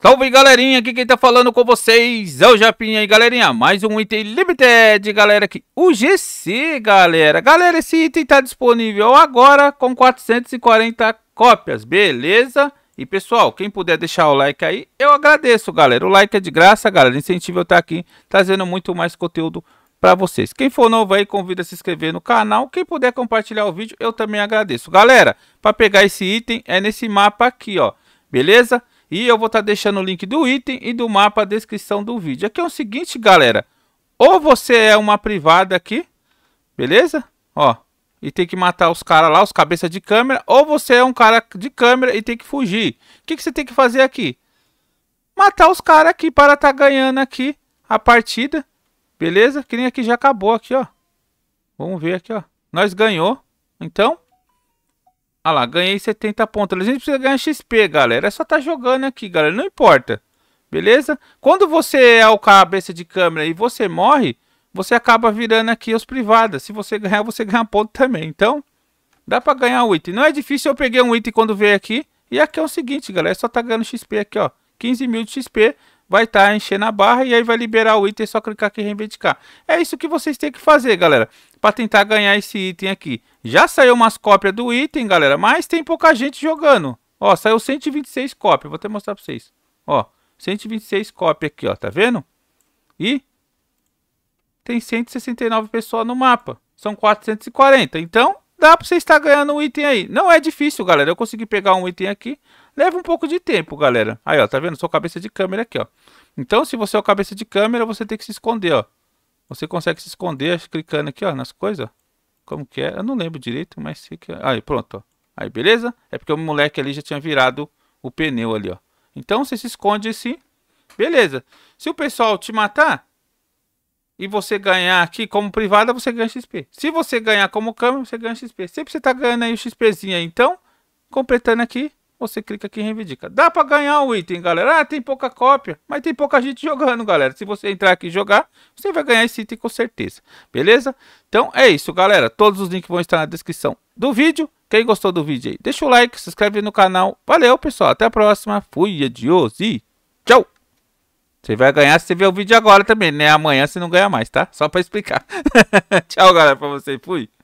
Salve galerinha, aqui quem tá falando com vocês é o Japinha aí, galerinha, mais um item limited, galera, aqui, o GC, galera, galera, esse item tá disponível agora com 440 cópias, beleza? E pessoal, quem puder deixar o like aí, eu agradeço, galera, o like é de graça, galera, incentivo é eu estar tá aqui trazendo muito mais conteúdo para vocês. Quem for novo aí, convida a se inscrever no canal. Quem puder compartilhar o vídeo, eu também agradeço. Galera, para pegar esse item é nesse mapa aqui, ó. Beleza? E eu vou estar tá deixando o link do item e do mapa na descrição do vídeo. Aqui é o seguinte, galera. Ou você é uma privada aqui, beleza? Ó, e tem que matar os caras lá, os cabeças de câmera. Ou você é um cara de câmera e tem que fugir. O que, que você tem que fazer aqui? Matar os caras aqui para estar tá ganhando aqui a partida. Beleza? Que nem aqui já acabou aqui, ó. Vamos ver aqui, ó. Nós ganhou. Então, ah lá, ganhei 70 pontos. A gente precisa ganhar XP, galera. É só tá jogando aqui, galera. Não importa. Beleza? Quando você é o cabeça de câmera e você morre, você acaba virando aqui os privados Se você ganhar, você ganha ponto também. Então, dá pra ganhar o um item. Não é difícil, eu peguei um item quando veio aqui. E aqui é o seguinte, galera. É só tá ganhando XP aqui, ó. 15 mil de XP vai estar tá enchendo a barra e aí vai liberar o item, é só clicar aqui em reivindicar. É isso que vocês têm que fazer, galera, para tentar ganhar esse item aqui. Já saiu umas cópias do item, galera, mas tem pouca gente jogando. Ó, saiu 126 cópias, vou até mostrar para vocês. Ó, 126 cópias aqui, ó, tá vendo? E tem 169 pessoas no mapa, são 440. Então, dá para você estar ganhando um item aí. Não é difícil, galera, eu consegui pegar um item aqui. Leva um pouco de tempo, galera. Aí, ó, tá vendo? Sou cabeça de câmera aqui, ó. Então, se você é o cabeça de câmera, você tem que se esconder, ó. Você consegue se esconder clicando aqui, ó, nas coisas. Como que é? Eu não lembro direito, mas fica... É. Aí, pronto, ó. Aí, beleza? É porque o moleque ali já tinha virado o pneu ali, ó. Então, você se esconde assim. Beleza. Se o pessoal te matar, e você ganhar aqui como privada, você ganha XP. Se você ganhar como câmera, você ganha XP. Sempre você está ganhando aí o XPzinho aí. Então, completando aqui, você clica aqui em reivindica. Dá para ganhar o item, galera. Ah, tem pouca cópia, mas tem pouca gente jogando, galera. Se você entrar aqui e jogar, você vai ganhar esse item com certeza. Beleza? Então é isso, galera. Todos os links vão estar na descrição do vídeo. Quem gostou do vídeo aí, deixa o like, se inscreve no canal. Valeu, pessoal. Até a próxima. Fui, adiós e tchau. Você vai ganhar se você ver o vídeo agora também, né? Amanhã você não ganha mais, tá? Só para explicar. tchau, galera, para você. Fui.